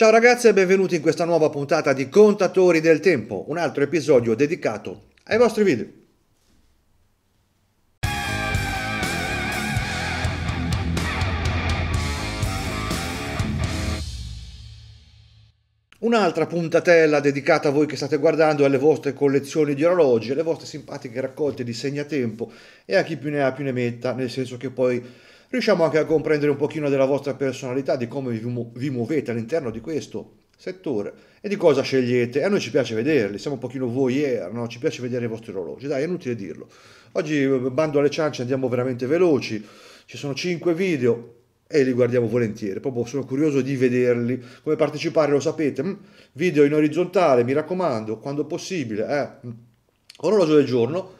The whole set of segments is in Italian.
Ciao ragazzi e benvenuti in questa nuova puntata di Contatori del Tempo, un altro episodio dedicato ai vostri video. Un'altra puntatella dedicata a voi che state guardando alle vostre collezioni di orologi, alle vostre simpatiche raccolte di segnatempo e a chi più ne ha più ne metta, nel senso che poi riusciamo anche a comprendere un pochino della vostra personalità, di come vi, muovete all'interno di questo settore e di cosa scegliete. a noi ci piace vederli, siamo un pochino voyeur, no? ci piace vedere i vostri orologi, dai, è inutile dirlo. Oggi eh, bando alle ciance, andiamo veramente veloci, ci sono 5 video e li guardiamo volentieri, proprio sono curioso di vederli, come partecipare lo sapete, mm? video in orizzontale, mi raccomando, quando possibile, eh? Mm. orologio del giorno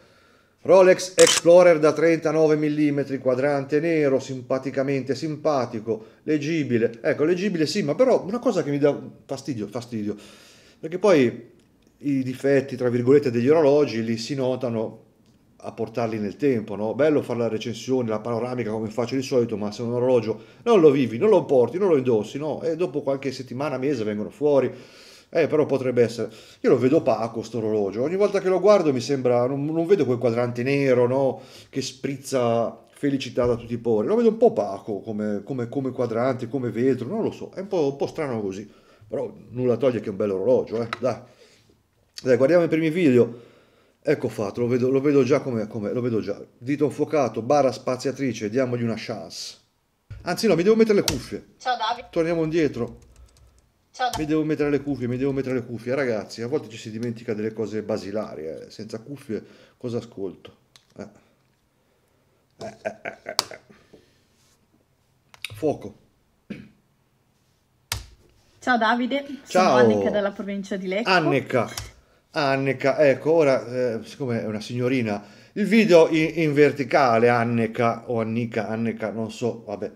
Rolex Explorer da 39 mm, quadrante nero, simpaticamente simpatico, leggibile. Ecco, leggibile sì, ma però una cosa che mi dà fastidio, fastidio, perché poi i difetti, tra virgolette, degli orologi li si notano a portarli nel tempo, no? Bello fare la recensione, la panoramica come faccio di solito, ma se un orologio non lo vivi, non lo porti, non lo indossi, no? E dopo qualche settimana, mese vengono fuori. Eh, però potrebbe essere. Io lo vedo opaco sto orologio. Ogni volta che lo guardo mi sembra. Non, non vedo quel quadrante nero, no? Che sprizza felicità da tutti i pori. Lo vedo un po' opaco come, come, come quadrante, come vetro, non lo so. È un po', un po', strano così. Però nulla toglie che è un bello orologio, eh. Dai. Dai, guardiamo i primi video. Ecco fatto, lo vedo, lo vedo già come, come lo vedo già. Dito infuocato, barra spaziatrice, diamogli una chance. Anzi no, mi devo mettere le cuffie. Ciao Davide. Torniamo indietro. Ciao, mi devo mettere le cuffie, mi devo mettere le cuffie. Ragazzi, a volte ci si dimentica delle cose basilari. Eh. Senza cuffie cosa ascolto? Eh. Eh, eh, eh, eh Fuoco. Ciao Davide, Ciao. sono Annika dalla provincia di Lecco. Annika, Annika, ecco, ora siccome è una signorina, il video in, in verticale, Annika o Annika, Annika, non so, vabbè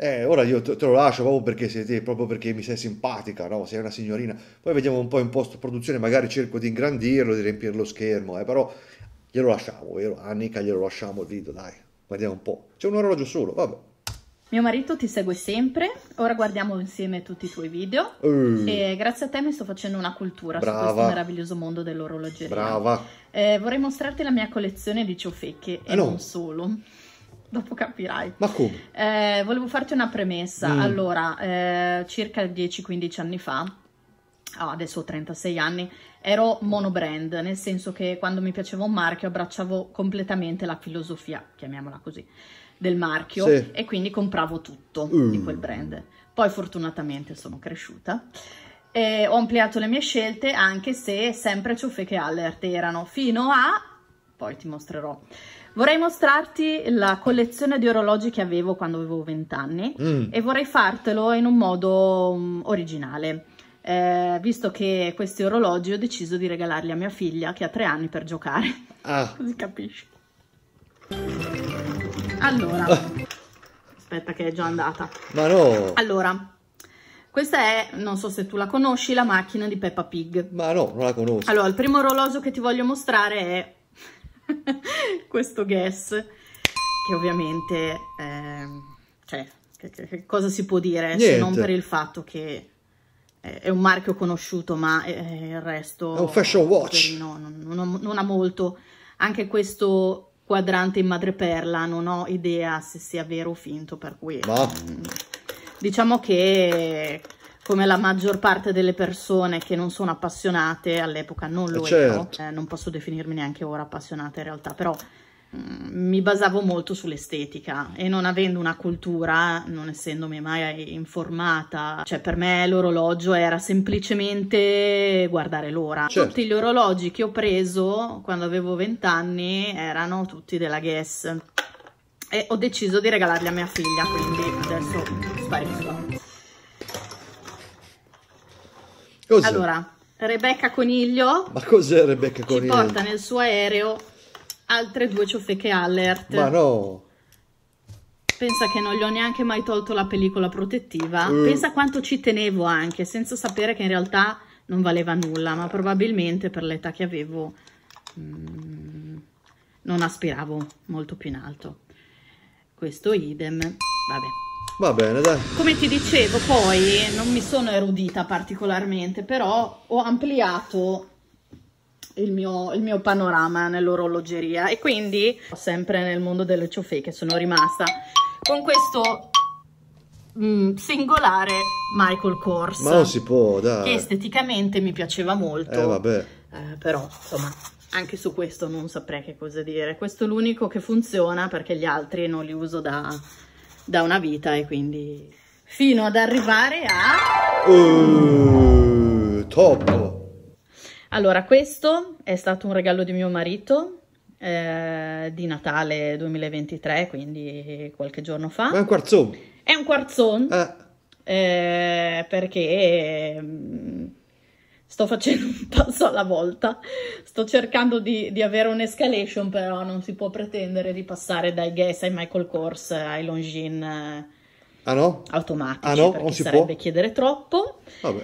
eh, ora io te, te, lo lascio proprio perché, siete, proprio perché mi sei simpatica, no? sei una signorina. Poi vediamo un po' in post produzione, magari cerco di ingrandirlo, di riempire lo schermo, eh, però glielo lasciamo, vero? Annika glielo lasciamo il video, dai, guardiamo un po'. C'è un orologio solo, vabbè. Mio marito ti segue sempre, ora guardiamo insieme tutti i tuoi video uh, e grazie a te mi sto facendo una cultura brava, su questo meraviglioso mondo dell'orologeria. Brava. Eh, vorrei mostrarti la mia collezione di ciofecche eh e ah, no. non solo dopo capirai. Ma come? Eh, volevo farti una premessa. Mm. Allora, eh, circa 10-15 anni fa, oh, adesso ho 36 anni, ero monobrand, nel senso che quando mi piaceva un marchio abbracciavo completamente la filosofia, chiamiamola così, del marchio sì. e quindi compravo tutto mm. di quel brand. Poi fortunatamente sono cresciuta e ho ampliato le mie scelte anche se sempre ciuffe che alert erano fino a... poi ti mostrerò. Vorrei mostrarti la collezione di orologi che avevo quando avevo 20 anni mm. e vorrei fartelo in un modo um, originale. Eh, visto che questi orologi ho deciso di regalarli a mia figlia che ha tre anni per giocare. Ah. Così capisci. Allora, ah. aspetta che è già andata. Ma no! Allora, questa è, non so se tu la conosci, la macchina di Peppa Pig. Ma no, non la conosco. Allora, il primo orologio che ti voglio mostrare è questo guess, che ovviamente, eh, cioè, che, che cosa si può dire Niente. Eh, se non per il fatto che è un marchio conosciuto, ma eh, il resto... È un fashion watch. No, non, non, non ha molto. Anche questo quadrante in madreperla, non ho idea se sia vero o finto, per cui... Ma. Mm, diciamo che come la maggior parte delle persone che non sono appassionate all'epoca non lo eh, certo. ero, eh, non posso definirmi neanche ora appassionata in realtà, però mm, mi basavo molto sull'estetica e non avendo una cultura, non essendomi mai informata, cioè per me l'orologio era semplicemente guardare l'ora. Certo. Tutti gli orologi che ho preso quando avevo 20 anni erano tutti della Guess e ho deciso di regalarli a mia figlia, quindi adesso sparisco. Allora, Rebecca Coniglio. Ma cos'è Rebecca Coniglio? Ci porta nel suo aereo altre due ciofeche Allert. Ma no! Pensa che non gli ho neanche mai tolto la pellicola protettiva. Mm. Pensa quanto ci tenevo anche, senza sapere che in realtà non valeva nulla, ma probabilmente per l'età che avevo mh, mm, non aspiravo molto più in alto. Questo idem, vabbè. Va bene, dai. Come ti dicevo, poi non mi sono erudita particolarmente, però ho ampliato il mio, il mio panorama nell'orologeria e quindi sempre nel mondo delle ciofè che sono rimasta con questo mh, mm, singolare Michael Kors. Ma non si può, dai. Che esteticamente mi piaceva molto. Eh, vabbè. Eh, però, insomma, anche su questo non saprei che cosa dire. Questo è l'unico che funziona perché gli altri non li uso da da una vita e quindi fino ad arrivare a... Uh, top! Allora, questo è stato un regalo di mio marito eh, di Natale 2023, quindi qualche giorno fa. È un quarzone. È un quarzone. Ah. Eh, perché mm, sto facendo un passo alla volta, sto cercando di, di avere un'escalation, però non si può pretendere di passare dai Guess ai Michael Kors eh, ai Longines eh, ah no? automatici, ah no? non si sarebbe può? chiedere troppo.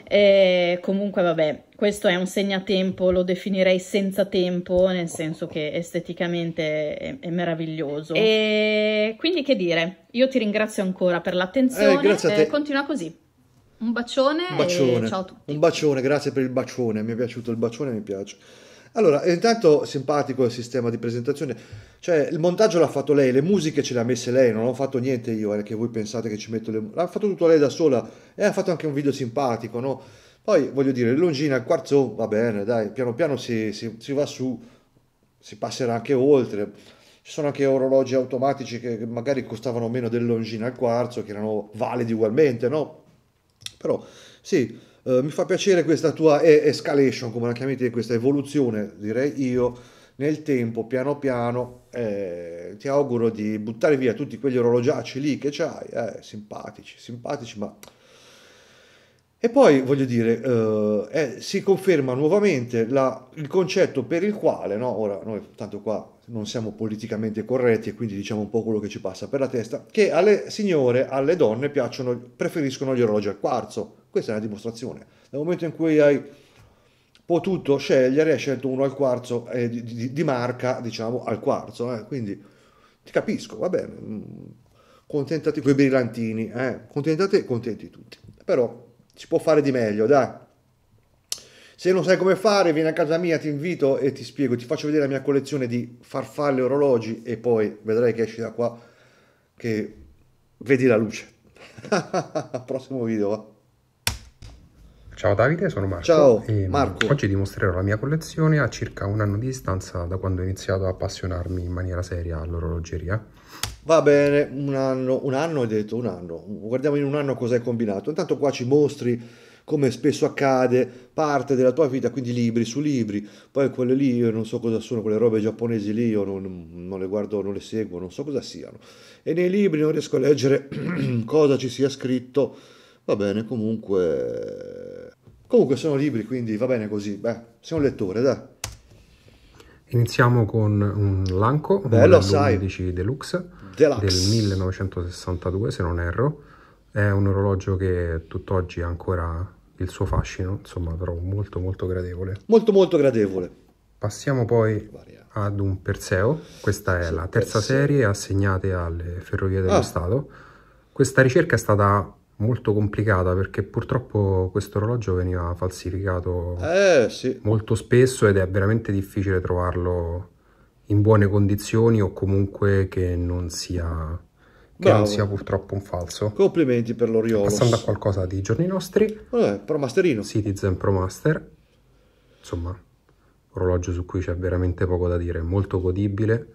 E eh, comunque vabbè, questo è un segnatempo, lo definirei senza tempo, nel senso che esteticamente è, è meraviglioso. E quindi che dire, io ti ringrazio ancora per l'attenzione, eh, te. continua così. Un bacione, un bacione. ciao a tutti. Un bacione, grazie per il bacione, mi è piaciuto il bacione, mi piace. Allora, intanto simpatico il sistema di presentazione, cioè il montaggio l'ha fatto lei, le musiche ce le ha messe lei, non ho fatto niente io, è eh, che voi pensate che ci metto le musiche, l'ha fatto tutto lei da sola e ha fatto anche un video simpatico, no? Poi voglio dire, Longina, il quarzo va bene, dai, piano piano si, si, si, va su, si passerà anche oltre. Ci sono anche orologi automatici che magari costavano meno del Longina al quarzo, che erano validi ugualmente, no? Però sì, eh, mi fa piacere questa tua escalation, come la chiamate, questa evoluzione, direi io, nel tempo, piano piano. Eh, ti auguro di buttare via tutti quegli orologiaci lì che c'hai, eh, simpatici, simpatici, ma... E poi voglio dire, eh, eh, si conferma nuovamente la, il concetto per il quale, no? ora noi tanto qua non siamo politicamente corretti e quindi diciamo un po' quello che ci passa per la testa, che alle signore, alle donne piacciono, preferiscono gli orologi al quarzo. Questa è una dimostrazione. Dal momento in cui hai potuto scegliere, hai scelto uno al quarzo eh, di, di, di, marca, diciamo, al quarzo. Eh. Quindi ti capisco, va bene, mm. contentati con i brillantini, eh. contentate contenti tutti. Però si può fare di meglio, dai. Se non sai come fare, vieni a casa mia, ti invito e ti spiego, ti faccio vedere la mia collezione di farfalle orologi e poi vedrai che esci da qua che vedi la luce. Prossimo video, va. Ciao Davide, sono Marco. Ciao e mm, Marco. Oggi dimostrerò la mia collezione a circa un anno di distanza da quando ho iniziato a appassionarmi in maniera seria all'orologeria. Va bene, un anno, un anno hai detto, un anno. Guardiamo in un anno cosa hai combinato. Intanto qua ci mostri come spesso accade, parte della tua vita, quindi libri su libri, poi quelle lì io non so cosa sono, quelle robe giapponesi lì io non, non le guardo, non le seguo, non so cosa siano. E nei libri non riesco a leggere cosa ci sia scritto, va bene, comunque... Comunque sono libri, quindi va bene così, beh, sei un lettore, dai. Iniziamo con un Lanco, Bello, un sai. 11 Deluxe, Deluxe del 1962 se non erro è un orologio che tutt'oggi ha ancora il suo fascino, insomma, però molto molto gradevole. Molto molto gradevole. Passiamo poi ad un Perseo, questa è sì, la terza Perseo. serie assegnate alle Ferrovie dello ah. Stato. Questa ricerca è stata molto complicata perché purtroppo questo orologio veniva falsificato eh, sì. molto spesso ed è veramente difficile trovarlo in buone condizioni o comunque che non sia che Bravo. non sia purtroppo un falso. Complimenti per l'Oriolos. Passando a qualcosa di giorni nostri. Eh, Promasterino. Citizen Promaster. Insomma, orologio su cui c'è veramente poco da dire, molto godibile,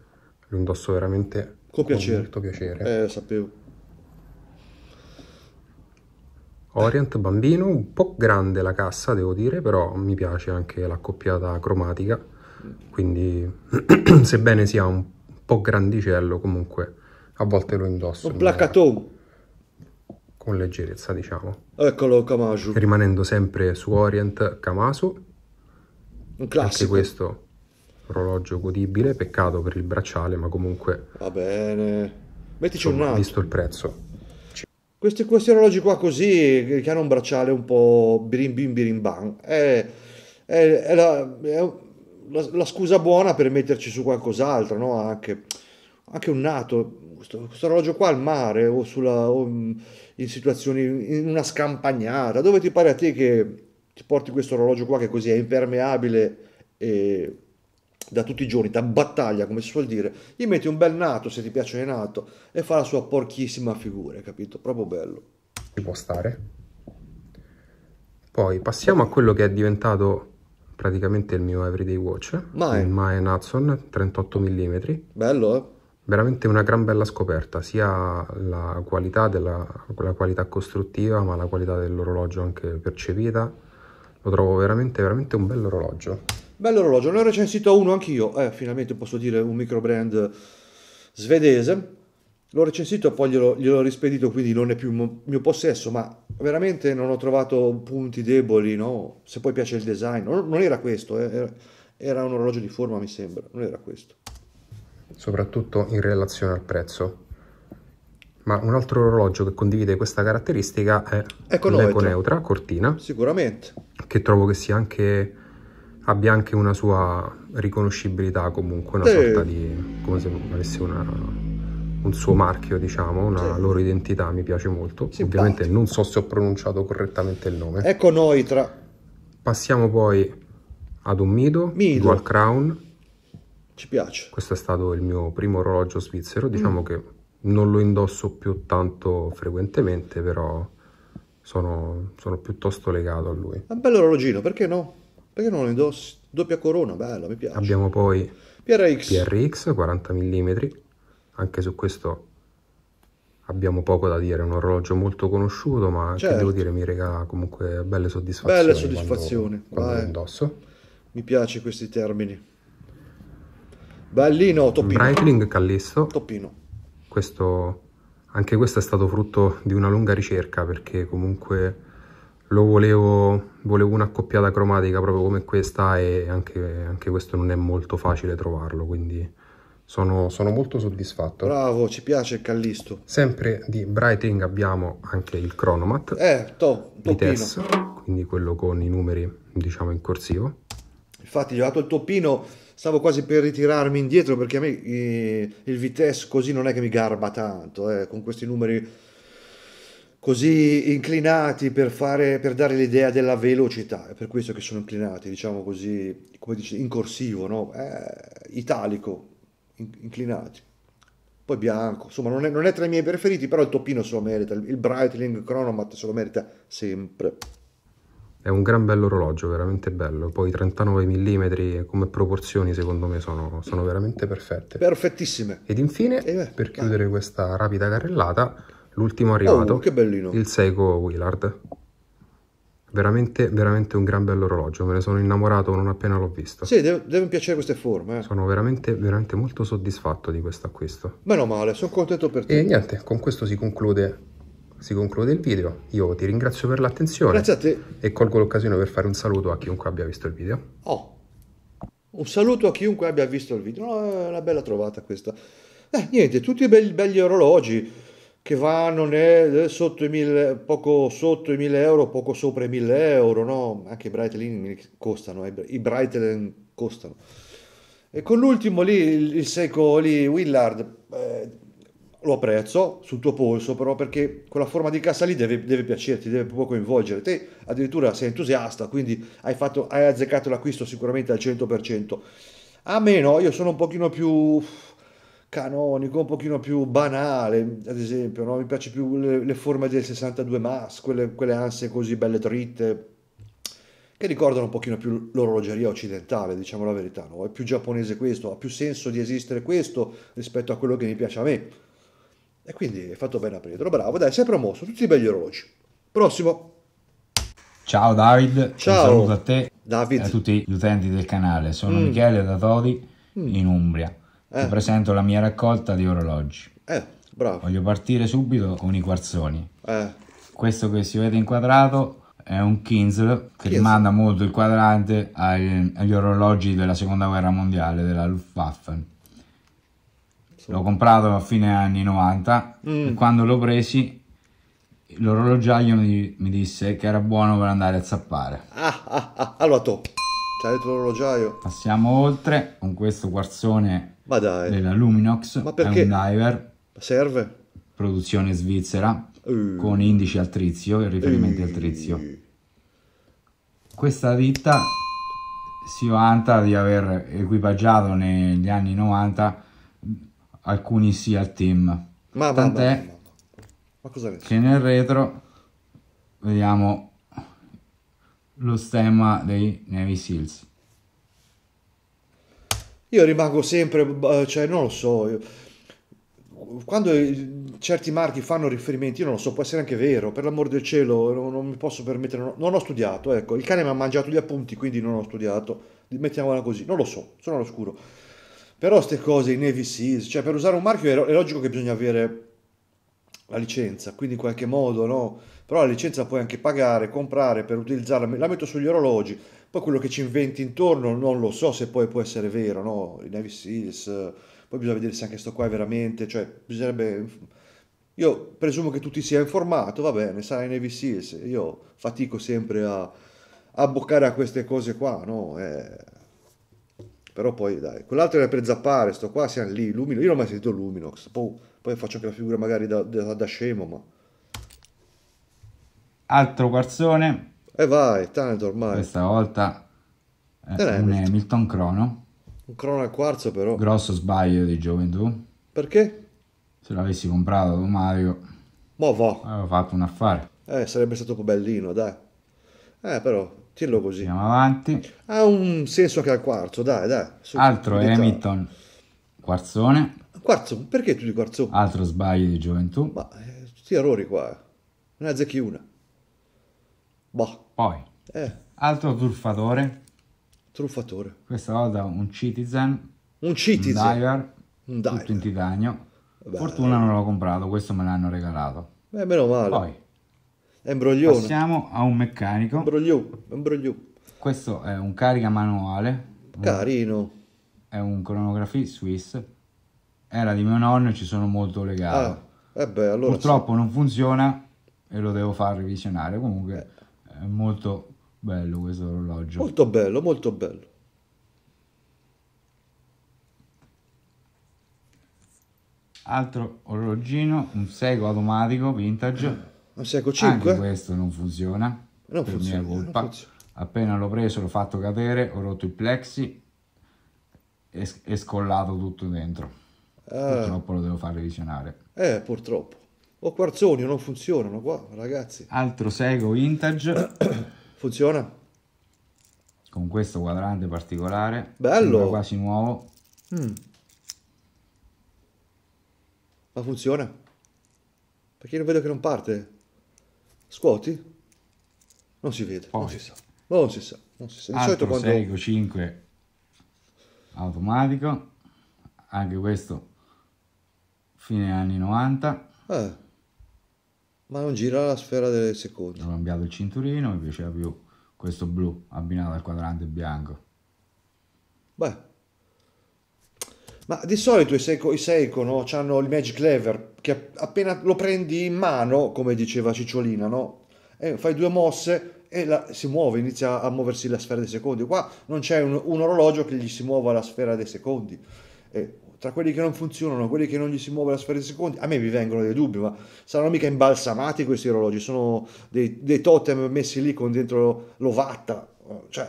lo indosso veramente con, piacere. Con molto piacere. Eh, lo sapevo. Orient bambino, un po' grande la cassa devo dire, però mi piace anche l'accoppiata cromatica, quindi sebbene sia un po' grandicello comunque a volte lo indosso. Un in Con leggerezza, diciamo. Eccolo, Kamasu. Rimanendo sempre su Orient, Kamasu. Un classico. Anche questo orologio godibile, peccato per il bracciale, ma comunque... Va bene. Mettici un altro. Visto il prezzo. Questi, questi, orologi qua così, che hanno un bracciale un po' birim bim birim bam, è, è, è, la, è la, la, scusa buona per metterci su qualcos'altro, no? Anche, anche un nato, questo, questo orologio qua al mare o, sulla, o mm, in situazioni, in una scampagnata, dove ti pare a te che ti porti questo orologio qua che così è impermeabile e da tutti i giorni, da battaglia come si suol dire, gli metti un bel nato se ti piace il nato e fa la sua porchissima figura, capito? Proprio bello. Ci può stare. Poi passiamo a quello che è diventato praticamente il mio everyday watch, Mai. il Mae Natson 38 mm. Bello, eh? veramente una gran bella scoperta, sia la qualità, della, la qualità costruttiva, ma la qualità dell'orologio anche percepita. Lo trovo veramente, veramente un bello orologio. Bello orologio, ne ho recensito uno anch'io, eh, finalmente posso dire un micro brand svedese. L'ho recensito, e poi glielo, glielo, rispedito, quindi non è più mio possesso, ma veramente non ho trovato punti deboli, no? Se poi piace il design, non, non era questo, eh, era, era un orologio di forma mi sembra, non era questo soprattutto in relazione al prezzo. Ma un altro orologio che condivide questa caratteristica è l'Eco Neutra Cortina. Sicuramente. Che trovo che sia anche abbia anche una sua riconoscibilità comunque, una sì. sorta di... come se avesse una, un suo marchio, diciamo, una sì. loro identità, mi piace molto. Simpatico. Ovviamente non so se ho pronunciato correttamente il nome. Eco Noitra. Passiamo poi ad un Mido, Mido. Dual Crown, ci piace. Questo è stato il mio primo orologio svizzero, diciamo mm. che non lo indosso più tanto frequentemente, però sono, sono piuttosto legato a lui. un bello orologino, perché no? Perché non lo indossi? Doppia corona, bello, mi piace. Abbiamo poi PRX, PRX 40 mm, anche su questo abbiamo poco da dire, è un orologio molto conosciuto, ma certo. che devo dire mi regala comunque belle soddisfazioni. Belle soddisfazioni, quando, quando lo indosso. Mi piace questi termini. Bellino, Topino. Breitling Callisto. Topino. Questo, anche questo è stato frutto di una lunga ricerca perché comunque lo volevo, volevo una accoppiata cromatica proprio come questa e anche, anche questo non è molto facile trovarlo, quindi sono, sono, molto soddisfatto. Bravo, ci piace Callisto. Sempre di Breitling abbiamo anche il Cronomat. eh, to, di Tess, quindi quello con i numeri diciamo in corsivo. Infatti gli ho dato il Topino stavo quasi per ritirarmi indietro perché a me eh, il Vitesse così non è che mi garba tanto, eh, con questi numeri così inclinati per, fare, per dare l'idea della velocità, è per questo che sono inclinati, diciamo così, come dice, in corsivo, no? eh, italico, in, inclinati. Poi bianco, insomma non è, non è, tra i miei preferiti, però il toppino se lo merita, il brightling cronomat se lo merita sempre. È un gran bello orologio, veramente bello. Poi 39 mm come proporzioni secondo me sono, sono veramente perfette. Perfettissime. Ed infine, eh, per eh. chiudere ah. questa rapida carrellata, l'ultimo arrivato, oh, che bellino. il Seiko Willard. Veramente, veramente un gran bello orologio, me ne sono innamorato non appena l'ho visto. Sì, deve, deve piacere queste forme. Eh. Sono veramente, veramente molto soddisfatto di questo acquisto. Meno male, sono contento per te. E niente, con questo si conclude si conclude il video. Io ti ringrazio per l'attenzione. Grazie a te. E colgo l'occasione per fare un saluto a chiunque abbia visto il video. Oh, un saluto a chiunque abbia visto il video. No, è una bella trovata questa. Eh, niente, tutti i belli, belli orologi che vanno nel, eh, sotto i mille, poco sotto i 1000 euro, poco sopra i 1000 euro, no? Anche i Breitling costano, i Breitling costano. E con l'ultimo lì, il, il seco lì, Willard, eh, lo apprezzo sul tuo polso però perché quella forma di cassa lì deve, deve piacerti, deve proprio coinvolgere. Te addirittura sei entusiasta, quindi hai, fatto, hai azzeccato l'acquisto sicuramente al 100%. A me no, io sono un pochino più canonico, un pochino più banale, ad esempio, no? mi piace più le, le, forme del 62 Mas, quelle, quelle ansie così belle dritte, che ricordano un pochino più l'orologeria occidentale, diciamo la verità, no? è più giapponese questo, ha più senso di esistere questo rispetto a quello che mi piace a me e quindi è fatto bene a prenderlo, bravo, dai, sei promosso, tutti i begli orologi. Prossimo. Ciao David, Ciao. un saluto a te David. e a tutti gli utenti del canale. Sono mm. Michele da Todi mm. in Umbria. Eh. Ti presento la mia raccolta di orologi. Eh, bravo. Voglio partire subito con i quarzoni. Eh. Questo che si vede inquadrato è un Kinzel che rimanda molto il quadrante agli, agli orologi della seconda guerra mondiale della Luftwaffe. L'ho comprato a fine anni 90 mm. e quando l'ho presi l'orologiaio mi, mi, disse che era buono per andare a zappare. Ah, ah, ah. allora top. hai detto l'orologiaio. Passiamo oltre con questo quarzone Ma dai. della Luminox. Ma perché? È un diver. Serve? Produzione svizzera uh. con indice altrizio e riferimenti uh. al Questa ditta si vanta di aver equipaggiato negli anni 90 alcuni sì al team. Ma, Tant'è ma, ma, ma cosa che nel retro vediamo lo stemma dei Navy Seals. Io rimango sempre, eh, cioè non lo so, quando certi marchi fanno riferimenti, io non lo so, può essere anche vero, per l'amor del cielo non, non mi posso permettere, non, non, ho studiato, ecco, il cane mi ha mangiato gli appunti, quindi non ho studiato, mettiamola così, non lo so, sono all'oscuro però queste cose, i Navy Seals, cioè per usare un marchio è logico che bisogna avere la licenza, quindi in qualche modo, no? Però la licenza puoi anche pagare, comprare per utilizzarla, la metto sugli orologi, poi quello che ci inventi intorno non lo so se poi può essere vero, no? I Navy Seals, poi bisogna vedere se anche sto qua è veramente, cioè bisognerebbe... Io presumo che tu ti sia informato, va bene, sarai Navy Seals, io fatico sempre a, a boccare a queste cose qua, no? Eh però poi dai, quell'altro era per zappare, sto qua, siamo lì, Lumino, io non ho mai sentito Luminox, poi, poi faccio anche la figura magari da, da, da scemo, ma... Altro quarzone. E eh vai, tanto ormai. Questa volta è eh, eh, un Hamilton Crono. Un Crono al quarzo però. Grosso sbaglio di gioventù. Perché? Se l'avessi comprato Mario... Ma va. Avevo fatto un affare. Eh, sarebbe stato un bellino, dai. Eh, però, Dillo così. Andiamo avanti. Ha un senso che al quarzo, dai, dai. Su, Altro Hamilton, quarzone. Quarzo, perché tu di quarzo? Altro sbaglio di gioventù. Ma, eh, tutti errori qua, eh. non azzecchi una. Boh. Poi, eh. altro truffatore. Truffatore. Questa volta un citizen. Un citizen. Un diver. Un diver. Tutto in titanio. Beh, Fortuna non l'ho comprato, questo me l'hanno regalato. Beh, meno male. Poi, è imbroglione. Passiamo a un meccanico. Imbrogliù, Questo è un carica manuale. Carino. È un cronografi Swiss. Era di mio nonno e ci sono molto legato. Ah, eh beh, allora Purtroppo sì. non funziona e lo devo far revisionare. Comunque eh. è molto bello questo orologio. Molto bello, molto bello. Altro orologino, un Seiko automatico vintage. Un secco 5? Anche questo non funziona. Non per funziona, mia colpa. Funziona. Appena l'ho preso, l'ho fatto cadere, ho rotto il plexi e, e scollato tutto dentro. Eh. Purtroppo lo devo far revisionare. Eh, purtroppo. Ho oh, quarzoni non funzionano qua, ragazzi. Altro Sego Vintage. funziona? Con questo quadrante particolare. Bello! Quasi nuovo. Mm. Ma funziona? Perché io vedo che non parte. Scuoti? Non si vede, non si sa. Non si sa, non si sa. Di solito quando... 5 automatico, anche questo fine anni 90. Eh, ma non gira la sfera delle seconde. Ho cambiato il cinturino, mi piaceva più questo blu abbinato al quadrante bianco. Beh, ma di solito i Seiko, i Seiko no? hanno il Magic Lever che appena lo prendi in mano, come diceva Cicciolina, no? E fai due mosse e la, si muove, inizia a muoversi la sfera dei secondi. Qua non c'è un, un orologio che gli si muova la sfera dei secondi. E tra quelli che non funzionano, quelli che non gli si muove la sfera dei secondi, a me mi vengono dei dubbi, ma saranno mica imbalsamati questi orologi, sono dei, dei totem messi lì con dentro l'ovatta, cioè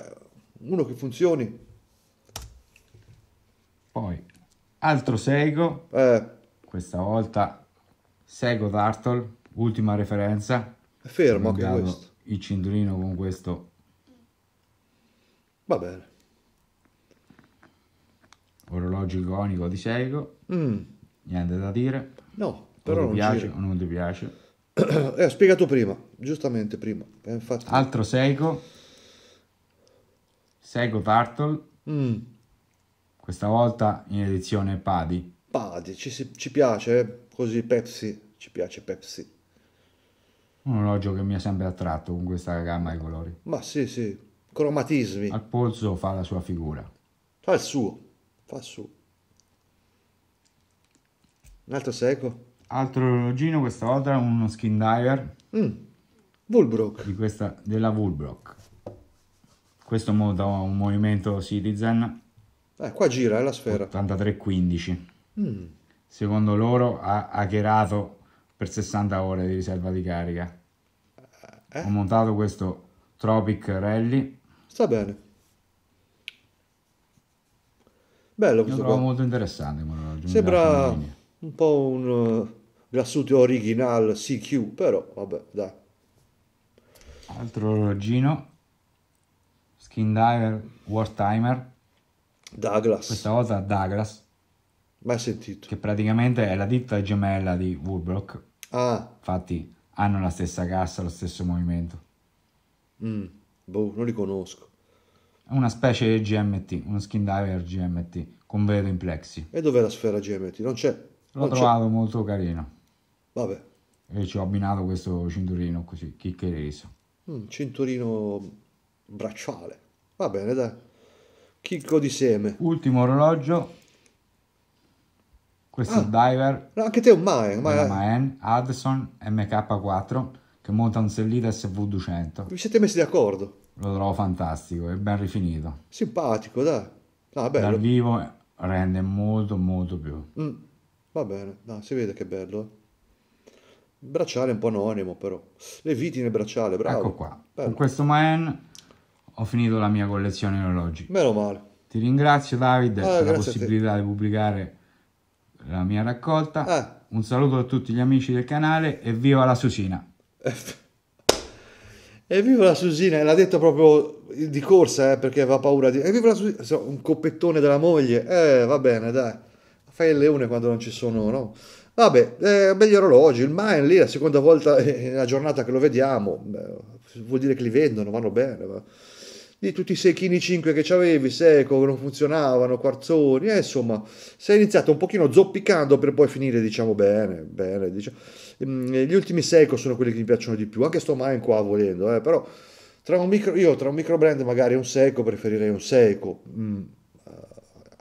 uno che funzioni. Poi Altro Seigo. Eh. Questa volta Seigo Dartol, ultima referenza. È fermo anche questo. Il cinturino con questo. Va bene. Orologio iconico di Seigo. Mm. Niente da dire. No, però non ti piace o non ti piace. eh, ho spiegato prima, giustamente prima. Eh, infatti... Altro Seiko. Seiko Turtle. Mm questa volta in edizione Padi. Padi, ci, ci piace così Pepsi, ci piace Pepsi. Un orologio che mi ha sempre attratto con questa gamma di colori. Ma sì, sì, cromatismi. Al polso fa la sua figura. Fa il suo, fa il suo. Un altro seco. Altro orologino, questa volta uno skin diver. Mm. Vulbrook. Questa, della Vulbrook. Questo è un movimento Citizen eh, qua gira eh, la sfera. 83-15. Mm. Secondo loro ha hackerato per 60 ore di riserva di carica. Eh, eh? Ho montato questo Tropic Rally. Sta bene. Bello questo Io qua. molto interessante. Sembra un po' un uh, eh, grassuto original CQ, però vabbè, dai. Altro orologino. Skin Diver Wartimer Douglas. Questa volta Douglas. Mai sentito. Che praticamente è la ditta gemella di Woodbrook. Ah. Infatti hanno la stessa cassa, lo stesso movimento. Mm, boh, non li conosco. È una specie di GMT, uno skin diver GMT, con velo in plexi. E dov'è la sfera GMT? Non c'è. L'ho non trovato c'è. molto carino. Vabbè. E ci ho abbinato questo cinturino così, chicchereso. Mm, cinturino bracciale. Va bene, dai chicco di seme. Ultimo orologio. Questo ah, diver. No, anche te un Maen. Maen. Addison MK4 che monta un Sellita SV200. Vi siete messi d'accordo? Lo trovo fantastico, è ben rifinito. Simpatico, dai. Ah, bello. Dal vivo rende molto molto più. Mm. Va bene, no, si vede che bello. Eh? Bracciale un po' anonimo però. Le viti nel bracciale, bravo. Ecco qua. Bello. Con questo Maen ho finito la mia collezione di orologi. Meno male. Ti ringrazio David ah, per la possibilità di pubblicare la mia raccolta. Ah. Un saluto a tutti gli amici del canale e viva la Susina. E viva la Susina, l'ha detto proprio di corsa eh, perché aveva paura di... E viva la Susina, un coppettone della moglie, eh va bene dai, fai il leone quando non ci sono, no? Vabbè, eh, belli orologi, il Main lì la seconda volta nella giornata che lo vediamo, Beh, vuol dire che li vendono, vanno bene. Va di tutti i secchini 5 che avevi, seco, che non funzionavano, quarzoni, eh, insomma, sei iniziato un pochino zoppicando per poi finire, diciamo, bene, bene, diciamo. Gli ultimi seco sono quelli che mi piacciono di più, anche sto mine qua volendo, eh, però tra un micro, io tra un micro brand magari un seco preferirei un seco, mm,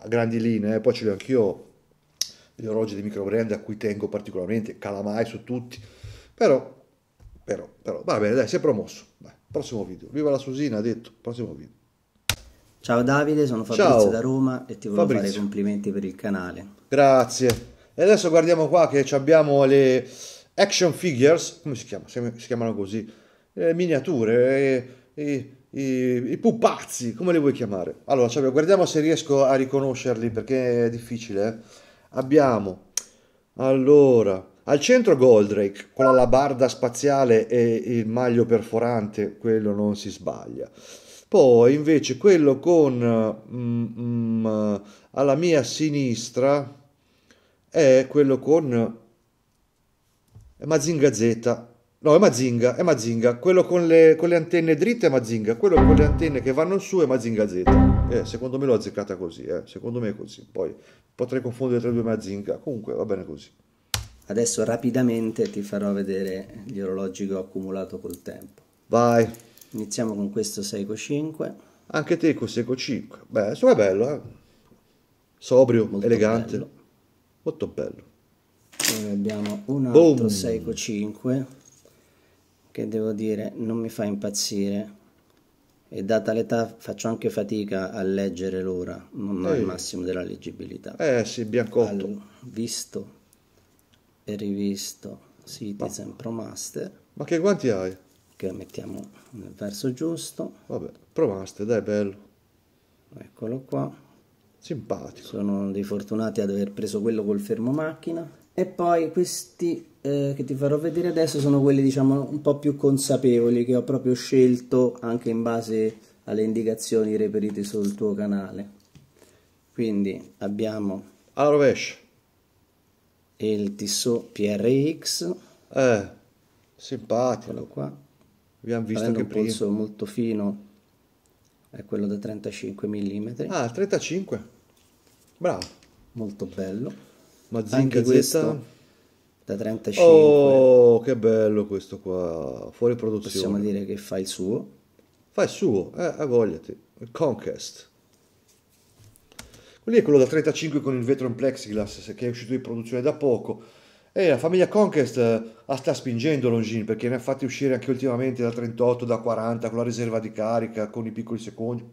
a grandi linee, eh. poi ce li ho anch'io gli orologi di micro brand a cui tengo particolarmente, calamai su tutti, però, però, però, va bene, dai, si è promosso, dai. Prossimo video. Viva la Susina, ha detto. Prossimo video. Ciao Davide, sono Fabrizio Ciao. da Roma e ti voglio Fabrizio. fare i complimenti per il canale. Grazie. E adesso guardiamo qua che abbiamo le action figures, come si chiama? Si chiamano così, le eh, miniature, eh, i, i, i pupazzi, come li vuoi chiamare? Allora, cioè, guardiamo se riesco a riconoscerli perché è difficile. Eh? Abbiamo, allora, al centro Goldrake, con la barda spaziale e il maglio perforante, quello non si sbaglia. Poi invece quello con mm, mm, alla mia sinistra è quello con è Mazinga Z. No, è Mazinga, è Mazinga. Quello con le, con le antenne dritte è Mazinga. Quello con le antenne che vanno su è Mazinga Z. Eh, secondo me l'ho azzeccata così, eh. secondo me è così. Poi potrei confondere tra i due Mazinga. Comunque va bene così. Adesso rapidamente ti farò vedere gli orologi che ho accumulato col tempo. Vai. Iniziamo con questo Seiko 5. Anche te con Seiko 5. Beh, insomma è bello, eh. Sobrio, molto elegante. Bello. Molto bello. Poi abbiamo un altro Boom. Seiko 5 che devo dire non mi fa impazzire e data l'età faccio anche fatica a leggere l'ora, non ho il massimo della leggibilità. Eh sì, biancotto. Al visto e rivisto Citizen Pro Master. Ma che guanti hai? Che mettiamo nel verso giusto. Vabbè, Pro Master, dai, bello. Eccolo qua. Simpatico. Sono dei fortunati ad aver preso quello col fermo macchina. E poi questi eh, che ti farò vedere adesso sono quelli diciamo un po' più consapevoli che ho proprio scelto anche in base alle indicazioni reperite sul tuo canale. Quindi abbiamo... Alla rovescia e il Tissot PRX. Eh, simpatico. Eccolo qua. Abbiamo visto Avendo che un prima. molto fino è quello da 35 mm. Ah, 35. Bravo. Molto bello. Ma Mazinga Z da 35. Oh, che bello questo qua. Fuori produzione. Possiamo dire che fa il suo. Fa il suo, eh, vogliati. Conquest. Lì è quello da 35 con il vetro in plexiglass che è uscito in produzione da poco. E la famiglia Conquest la eh, sta spingendo Longin perché ne ha fatti uscire anche ultimamente da 38, da 40 con la riserva di carica, con i piccoli secondi.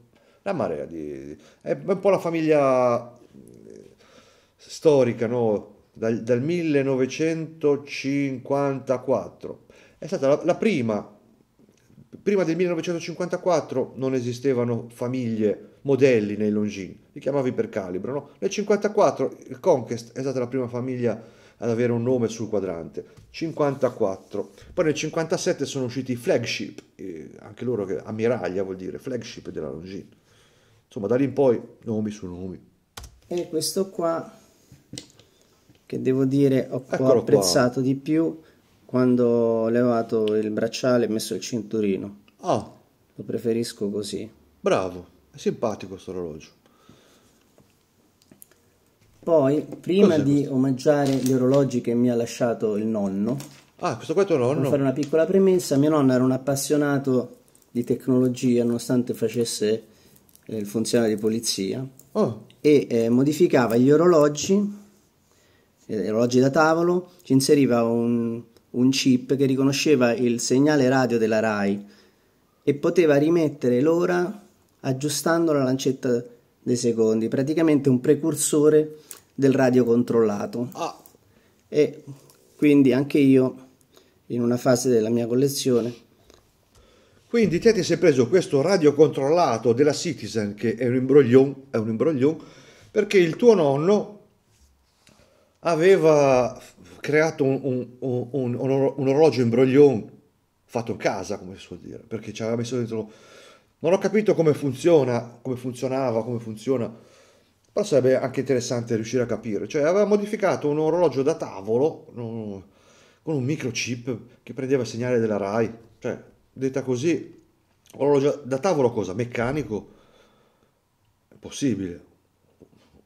La marea di... è un po' la famiglia eh, storica, no? Dal, dal 1954. È stata la, la prima prima del 1954 non esistevano famiglie modelli nei Longines, li chiamavi per calibro. No? Nel 1954 il Conquest è stata la prima famiglia ad avere un nome sul quadrante, 54. Poi nel 57 sono usciti i flagship, eh, anche loro che ammiraglia vuol dire flagship della Longines. Insomma, da lì in poi nomi su nomi. E questo qua che devo dire ho, ho apprezzato qua. di più quando ho levato il bracciale e messo il cinturino. Ah. Lo preferisco così. Bravo. È simpatico questo orologio. Poi, prima Cos'è di questo? omaggiare gli orologi che mi ha lasciato il nonno, ah, questo qua è tuo nonno? fare una piccola premessa. Mio nonno era un appassionato di tecnologia, nonostante facesse eh, il funzionario di polizia, oh. e eh, modificava gli orologi eh, orologi da tavolo, ci inseriva un, un, chip che riconosceva il segnale radio della RAI e poteva rimettere l'ora aggiustando la lancetta dei secondi, praticamente un precursore del radio controllato. Oh. E quindi anche io, in una fase della mia collezione, quindi te ti sei preso questo radio controllato della Citizen, che è un imbroglione, è un imbroglione, perché il tuo nonno aveva creato un, un, un, un orologio imbroglione fatto in casa, come si suol dire, perché ci aveva messo dentro non ho capito come funziona, come funzionava, come funziona, però sarebbe anche interessante riuscire a capire. Cioè aveva modificato un orologio da tavolo con un microchip che prendeva il segnale della RAI. Cioè, detta così, orologio da tavolo cosa? Meccanico? È possibile.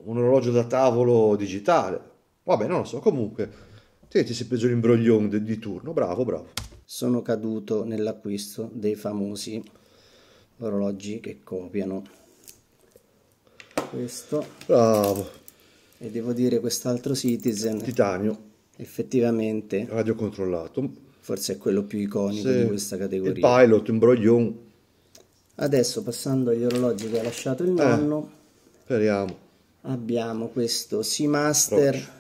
Un orologio da tavolo digitale? Vabbè, non lo so, comunque... Sì, ti sei preso l'imbroglione di turno, bravo, bravo. Sono caduto nell'acquisto dei famosi orologi che copiano questo bravo e devo dire quest'altro Citizen titanio effettivamente radio controllato forse è quello più iconico Se di questa categoria il pilot imbroglion adesso passando agli orologi che ha lasciato il nonno eh, speriamo abbiamo questo Seamaster Roche.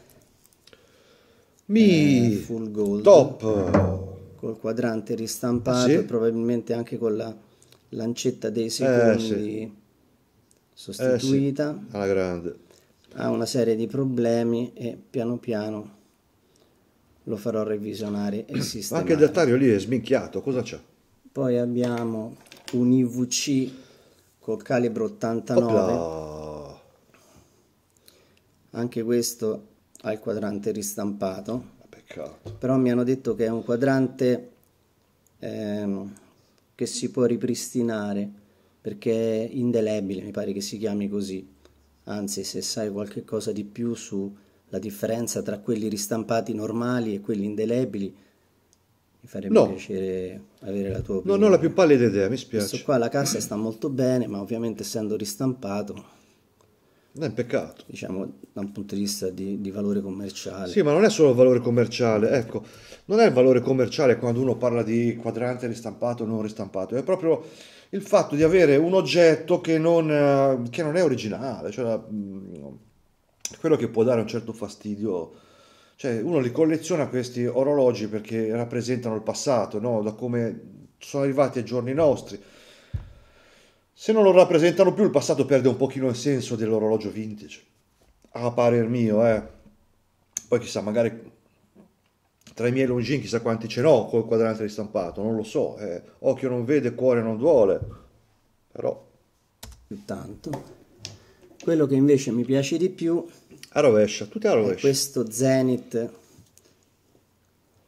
Mi eh, full gold top col quadrante ristampato sì. e probabilmente anche con la Lancetta dei eh, secondi eh, sì. sostituita. Eh, sì. Alla grande. Ha una serie di problemi e piano piano lo farò revisionare e sistemare. Ma anche il dettaglio lì è sminchiato, cosa c'è? Poi abbiamo un IVC col calibro 89. Opla. Anche questo ha il quadrante ristampato. Ah, peccato. Però mi hanno detto che è un quadrante ehm, che si può ripristinare perché è indelebile, mi pare che si chiami così. Anzi, se sai qualche cosa di più sulla differenza tra quelli ristampati normali e quelli indelebili, mi farebbe no. piacere avere la tua opinione. No, non ho la più pallida idea, mi spiace. Questo qua la cassa sta molto bene, ma ovviamente essendo ristampato è un peccato. Diciamo da un punto di vista di, di, valore commerciale. Sì, ma non è solo il valore commerciale, ecco, non è il valore commerciale quando uno parla di quadrante ristampato o non ristampato, è proprio il fatto di avere un oggetto che non, eh, che non è originale, cioè mm, quello che può dare un certo fastidio. Cioè, uno li colleziona questi orologi perché rappresentano il passato, no? da come sono arrivati ai giorni nostri se non lo rappresentano più, il passato perde un pochino il senso dell'orologio vintage. A parer mio, eh. Poi chissà, magari tra i miei longin chissà quanti ce n'ho col quadrante ristampato, non lo so. Eh. Occhio non vede, cuore non duole. Però... Intanto, Quello che invece mi piace di più... A rovescia, tutti a rovescia. questo Zenith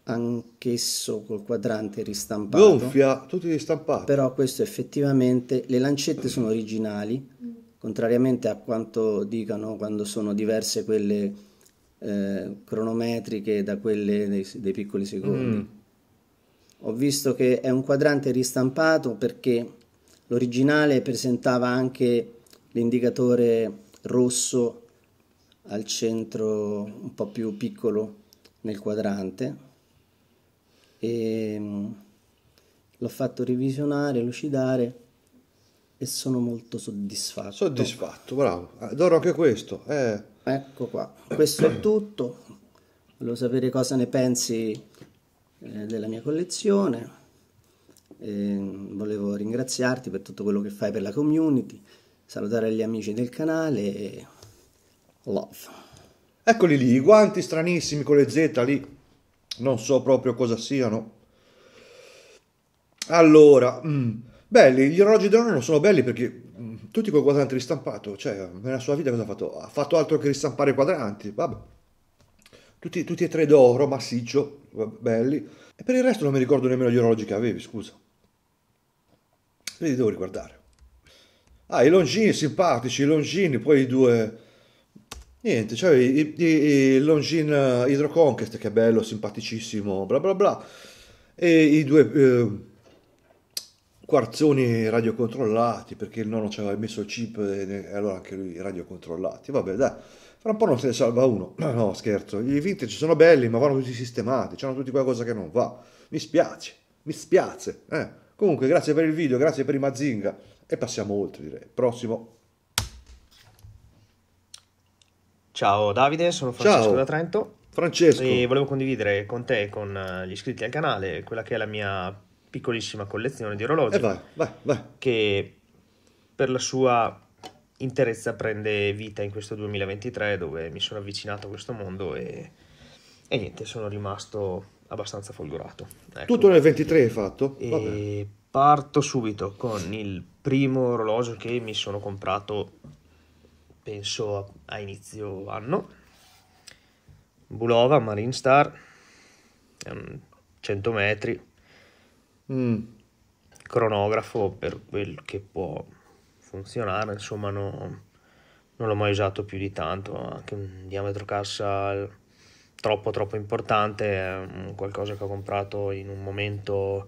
anch'esso col quadrante ristampato. Gonfia, tutti ristampati. Però questo effettivamente, le lancette sono originali, contrariamente a quanto dicano quando sono diverse quelle eh, cronometriche da quelle dei, dei piccoli secondi. Mm. Ho visto che è un quadrante ristampato perché l'originale presentava anche l'indicatore rosso al centro un po' più piccolo nel quadrante e mm, l'ho fatto revisionare, lucidare e sono molto soddisfatto. Soddisfatto, bravo. Adoro anche questo. Eh. Ecco qua, questo è tutto. Volevo sapere cosa ne pensi eh, della mia collezione. E mm, volevo ringraziarti per tutto quello che fai per la community, salutare gli amici del canale e love. Eccoli lì, i guanti stranissimi con le Z lì non so proprio cosa siano. Allora, mm, belli, gli orologi di non sono belli perché mm, tutti quei quadranti ristampati, cioè nella sua vita cosa ha fatto? Ha fatto altro che ristampare quadranti, vabbè. Tutti, tutti e tre d'oro, massiccio, belli. E per il resto non mi ricordo nemmeno gli orologi che avevi, scusa. Quindi devo riguardare. Ah, i longini simpatici, i longini, poi i due Niente, cioè il, il Longin eh, Hydro Conquest che è bello, simpaticissimo, bla bla bla, e i due eh, quarzoni radiocontrollati perché il nonno ci aveva messo il chip e, e allora anche lui radiocontrollati. Vabbè, dai, fra un po' non se ne salva uno. No, no scherzo, i vintage sono belli ma vanno tutti sistemati, c'hanno tutti qualcosa che non va. Mi spiace, mi spiace. Eh. Comunque, grazie per il video, grazie per i Mazinga e passiamo oltre direi. Prossimo. Ciao Davide, sono Francesco Ciao. da Trento. Francesco. E volevo condividere con te e con eh, gli iscritti al canale quella che è la mia piccolissima collezione di orologi. Eh vai, vai, vai. Che per la sua interezza prende vita in questo 2023 dove mi sono avvicinato a questo mondo e, e niente, sono rimasto abbastanza folgorato. Ecco. Tutto nel 23 hai fatto? E Vabbè. parto subito con il primo orologio che mi sono comprato penso a inizio anno. Bulova, Marine Star, 100 ehm, metri, mm. cronografo per quel che può funzionare, insomma no, non l'ho mai usato più di tanto, anche un diametro cassa troppo troppo importante, è qualcosa che ho comprato in un momento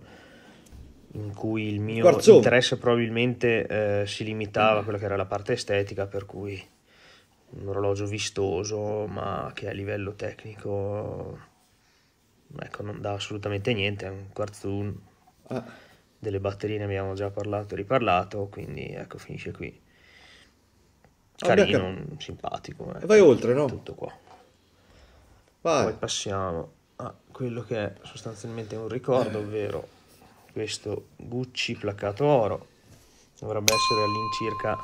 in cui il mio Quarzone. interesse probabilmente eh, si limitava a quella che era la parte estetica, per cui un orologio vistoso, ma che a livello tecnico ecco, non dà assolutamente niente, è un quarzoon. Ah. Delle batterie ne abbiamo già parlato e riparlato, quindi ecco, finisce qui. Ah, Carino, simpatico. Ecco, e vai oltre, no? Tutto qua. Vai. Poi passiamo a quello che è sostanzialmente un ricordo, eh. ovvero questo Gucci placato oro dovrebbe essere all'incirca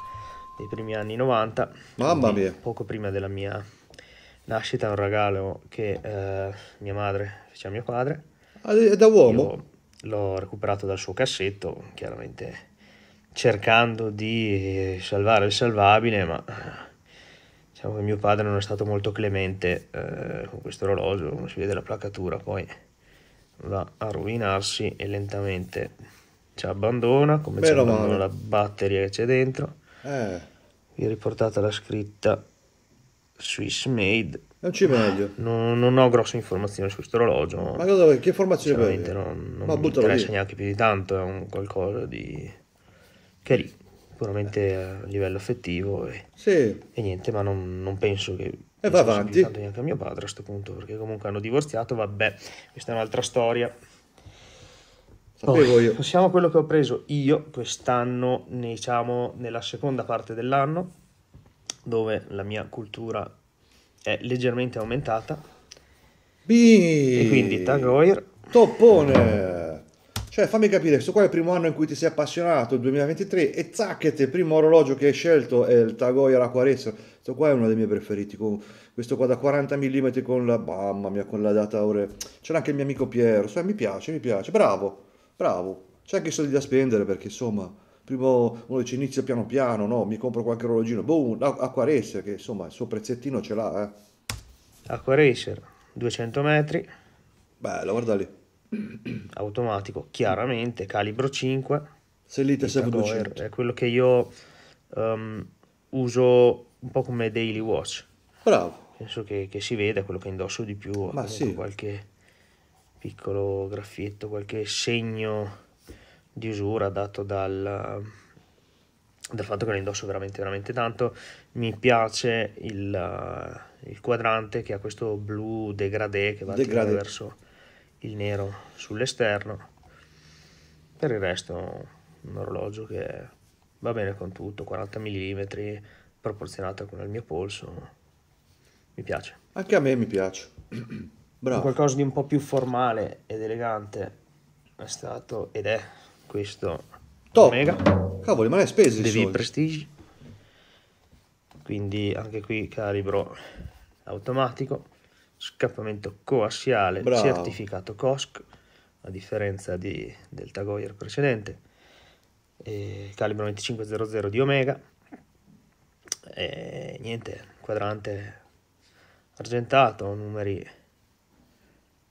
dei primi anni 90 mamma mia poco prima della mia nascita un regalo che eh, mia madre fece a mio padre ah, è da uomo l'ho recuperato dal suo cassetto chiaramente cercando di salvare il salvabile ma diciamo che mio padre non è stato molto clemente eh, con questo orologio non si vede la placatura poi va a rovinarsi e lentamente ci abbandona, come ci abbandona la batteria che c'è dentro. Eh. Vi è riportata la scritta Swiss Made. Non ci meglio. Non, non ho grosse informazioni su questo orologio. Ma cosa, che informazioni prendi? Non, non Ma mi interessa via. neanche più di tanto, è un qualcosa di... che lì, sicuramente a livello affettivo e, sì. e niente, ma non, non penso che e va avanti. Non neanche a mio padre a questo punto, perché comunque hanno divorziato, vabbè, questa è un'altra storia. Sapevo Poi, io. Passiamo a quello che ho preso io quest'anno, diciamo, nella seconda parte dell'anno, dove la mia cultura è leggermente aumentata. Bì. E quindi Tangoir. Toppone! Cioè, fammi capire, questo qua è il primo anno in cui ti sei appassionato, il 2023, e zacchete, il primo orologio che hai scelto è il Tagoya Raquarezzo. Questo qua è uno dei miei preferiti, con questo qua da 40 mm con la... mamma mia, con la data ore... C'era anche il mio amico Piero, cioè, mi piace, mi piace, bravo, bravo. C'è anche i soldi da spendere perché, insomma, primo uno dice inizio piano piano, no, mi compro qualche orologino, boom, Aquaracer, che insomma il suo prezzettino ce l'ha, eh. Racer, 200 metri. Bello, guarda lì. automatico, chiaramente, calibro 5. Se lì ti 200. È quello che io um, uso un po' come daily watch. Bravo. Penso che, che si veda quello che indosso di più. Ma sì. Qualche piccolo graffietto, qualche segno di usura dato dal, dal fatto che lo indosso veramente, veramente tanto. Mi piace il, il quadrante che ha questo blu degradé che va degradé. verso il nero sull'esterno per il resto un orologio che va bene con tutto 40 mm proporzionato con il mio polso mi piace anche a me mi piace Bravo. qualcosa di un po' più formale ed elegante è stato ed è questo Top. Omega cavoli ma l'hai speso devi prestige quindi anche qui calibro automatico scappamento coassiale Bravo. certificato COSC, a differenza di, del Tagoyer precedente, e calibro 2500 di Omega, e niente, quadrante argentato, numeri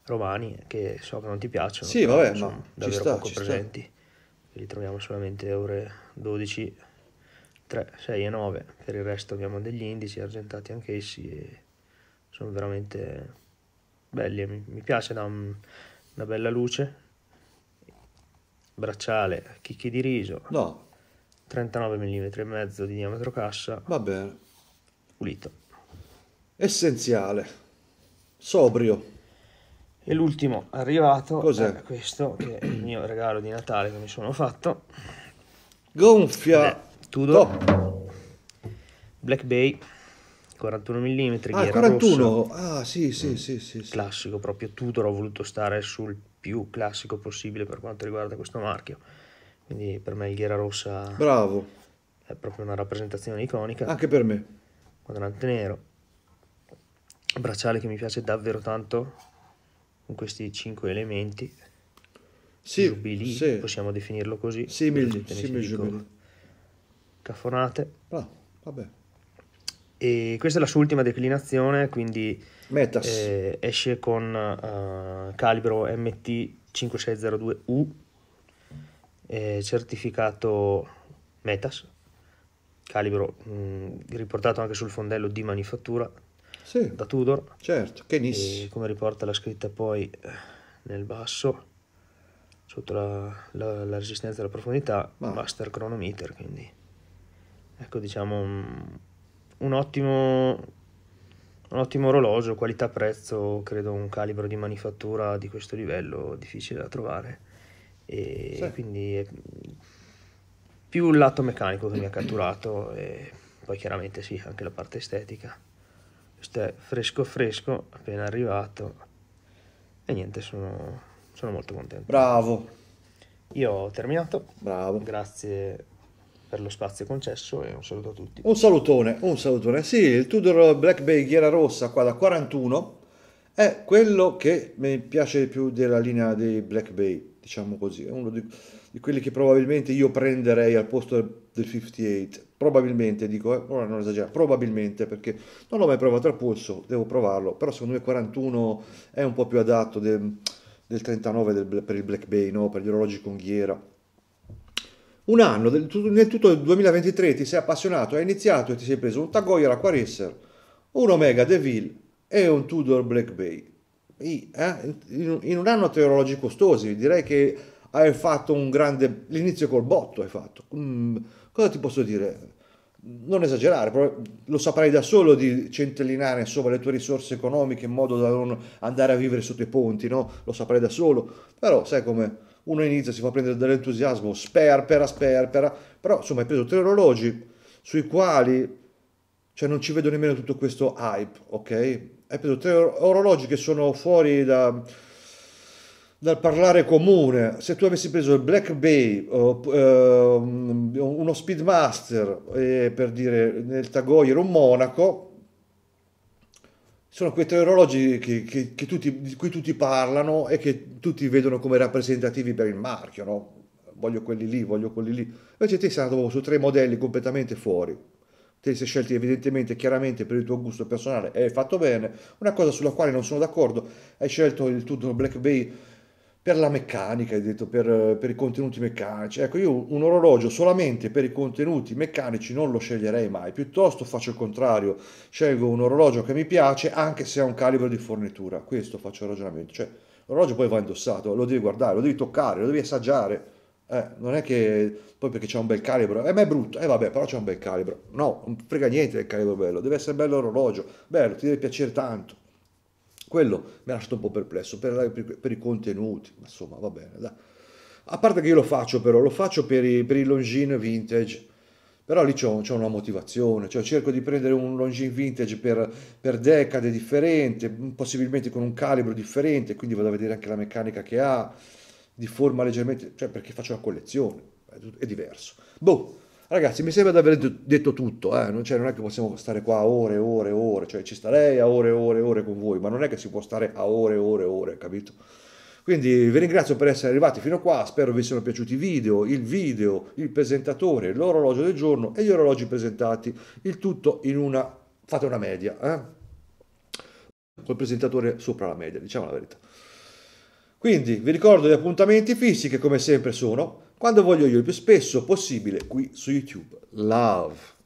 romani che so che non ti piacciono, sì, vabbè, sono no, davvero sta, poco presenti, sta. li troviamo solamente ore 12, 3, 6 e 9, per il resto abbiamo degli indici argentati anch'essi sono veramente belli mi, mi piace da un, una bella luce bracciale chicchi di riso no 39 mm e mezzo di diametro cassa va bene pulito essenziale sobrio e l'ultimo arrivato Cos'è? è questo che è il mio regalo di Natale che mi sono fatto gonfia Tudor Top. Black Bay 41 mm ah, che 41. Rosso, ah sì sì, mm, sì, sì, sì classico proprio Tudor ho voluto stare sul più classico possibile per quanto riguarda questo marchio quindi per me il ghiera rossa bravo è proprio una rappresentazione iconica anche per me quadrante nero bracciale che mi piace davvero tanto con questi 5 elementi sì, giubili, sì. possiamo definirlo così simili, simili giubili cafonate ah, vabbè e questa è la sua ultima declinazione, quindi eh, esce con uh, calibro MT5602U, eh, certificato Metas, calibro mh, mm, riportato anche sul fondello di manifattura sì, da Tudor. Certo, che nice. Come riporta la scritta poi eh, nel basso, sotto la, la, la resistenza alla profondità, Ma. Master Chronometer, quindi ecco diciamo... Mh, mm, un ottimo, un ottimo orologio, qualità-prezzo, credo un calibro di manifattura di questo livello difficile da trovare. E sì. quindi è più il lato meccanico che mi ha catturato e poi chiaramente sì, anche la parte estetica. Questo è fresco fresco, appena arrivato. E niente, sono, sono molto contento. Bravo. Io ho terminato. Bravo. Grazie per lo spazio concesso e un saluto a tutti. Un salutone, un salutone. Sì, il Tudor Black Bay Ghiera Rossa qua da 41 è quello che mi piace di più della linea dei Black Bay, diciamo così, è uno di, di quelli che probabilmente io prenderei al posto del 58, probabilmente, dico, eh, non esagero, probabilmente perché non l'ho mai provato al polso, devo provarlo, però secondo me 41 è un po' più adatto del, del 39 del, per il Black Bay, no? per gli orologi con ghiera un anno, nel tutto il 2023 ti sei appassionato, hai iniziato e ti sei preso un Tagoya Aqua Racer, un Omega Deville e un Tudor Black Bay. Eh? In un anno tre orologi costosi, direi che hai fatto un grande... l'inizio col botto hai fatto. Mm, cosa ti posso dire? Non esagerare, lo saprai da solo di centellinare insomma, le tue risorse economiche in modo da non andare a vivere sotto i ponti, no? Lo saprai da solo, però sai come uno inizia, si fa prendere dall'entusiasmo, sperpera, sperpera, però insomma hai preso tre orologi sui quali cioè, non ci vedo nemmeno tutto questo hype, ok? Hai preso tre orologi che sono fuori da, dal parlare comune, se tu avessi preso il Black Bay, o, eh, uno Speedmaster, eh, per dire nel Tagoyer un Monaco, sono quei tre orologi che, che, che tutti, di cui tutti parlano e che tutti vedono come rappresentativi per il marchio, no? voglio quelli lì, voglio quelli lì. Invece te sei andato su tre modelli completamente fuori. Te li sei scelti evidentemente, chiaramente per il tuo gusto personale e hai fatto bene. Una cosa sulla quale non sono d'accordo, hai scelto il Tudor Black Bay per la meccanica, hai detto, per, per, i contenuti meccanici. Ecco, io un orologio solamente per i contenuti meccanici non lo sceglierei mai, piuttosto faccio il contrario, scelgo un orologio che mi piace anche se ha un calibro di fornitura, questo faccio il ragionamento, cioè l'orologio poi va indossato, lo devi guardare, lo devi toccare, lo devi assaggiare, eh, non è che poi perché c'è un bel calibro, eh ma è brutto, eh vabbè però c'è un bel calibro, no, non frega niente del calibro bello, deve essere bello l'orologio, bello, ti deve piacere tanto. Quello mi ha lasciato un po' perplesso per, per, per i contenuti, ma insomma va bene. Dai. A parte che io lo faccio però, lo faccio per i, per i longin vintage, però lì c'è una motivazione, cioè cerco di prendere un longin vintage per, per, decade differente, possibilmente con un calibro differente, quindi vado a vedere anche la meccanica che ha, di forma leggermente, cioè perché faccio la collezione, è diverso. Boh, Ragazzi, mi sembra di aver detto tutto, eh? non, cioè, non, è che possiamo stare qua ore e ore e ore, cioè ci starei a ore e ore e ore con voi, ma non è che si può stare a ore e ore e ore, capito? Quindi vi ringrazio per essere arrivati fino a qua, spero vi siano piaciuti i video, il video, il presentatore, l'orologio del giorno e gli orologi presentati, il tutto in una, fate una media, eh? col presentatore sopra la media, diciamo la verità. Quindi vi ricordo gli appuntamenti fissi che come sempre sono quando voglio io il più spesso possibile qui su YouTube. Love.